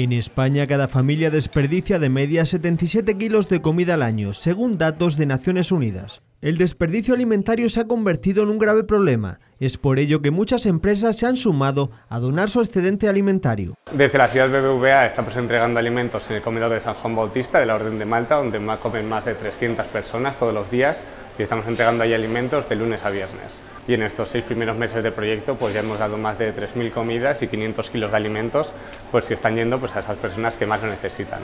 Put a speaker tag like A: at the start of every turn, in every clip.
A: En España, cada familia desperdicia de media 77 kilos de comida al año, según datos de Naciones Unidas. El desperdicio alimentario se ha convertido en un grave problema. Es por ello que muchas empresas se han sumado a donar su excedente alimentario.
B: Desde la ciudad BBVA estamos entregando alimentos en el comedor de San Juan Bautista, de la Orden de Malta, donde comen más de 300 personas todos los días y estamos entregando ahí alimentos de lunes a viernes. Y en estos seis primeros meses de proyecto pues ya hemos dado más de 3.000 comidas y 500 kilos de alimentos pues se están yendo pues, a esas personas que más lo necesitan.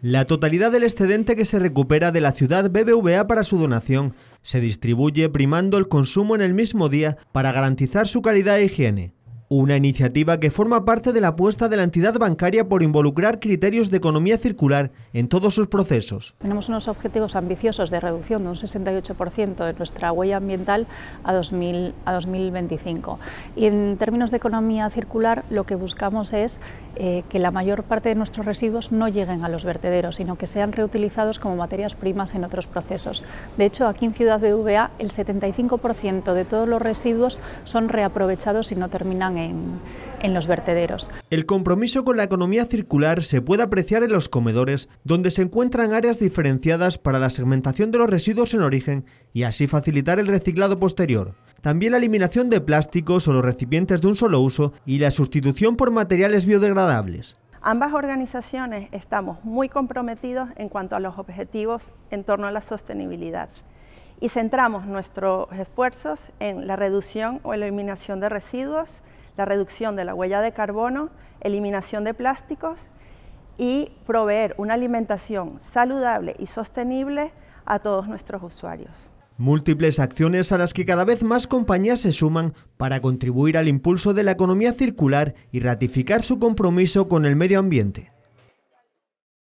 A: La totalidad del excedente que se recupera de la ciudad BBVA para su donación se distribuye primando el consumo en el mismo día para garantizar su calidad e higiene. Una iniciativa que forma parte de la apuesta de la entidad bancaria por involucrar criterios de economía circular en todos sus procesos.
C: Tenemos unos objetivos ambiciosos de reducción de un 68% de nuestra huella ambiental a, 2000, a 2025. Y en términos de economía circular, lo que buscamos es eh, que la mayor parte de nuestros residuos no lleguen a los vertederos, sino que sean reutilizados como materias primas en otros procesos. De hecho, aquí en Ciudad BVA, el 75% de todos los residuos son reaprovechados y no terminan en, en los vertederos.
A: El compromiso con la economía circular se puede apreciar en los comedores, donde se encuentran áreas diferenciadas para la segmentación de los residuos en origen y así facilitar el reciclado posterior. También la eliminación de plásticos o los recipientes de un solo uso y la sustitución por materiales biodegradables.
D: Ambas organizaciones estamos muy comprometidos en cuanto a los objetivos en torno a la sostenibilidad y centramos nuestros esfuerzos en la reducción o eliminación de residuos, la reducción de la huella de carbono, eliminación de plásticos y proveer una alimentación saludable y sostenible a todos nuestros usuarios.
A: Múltiples acciones a las que cada vez más compañías se suman para contribuir al impulso de la economía circular y ratificar su compromiso con el medio ambiente.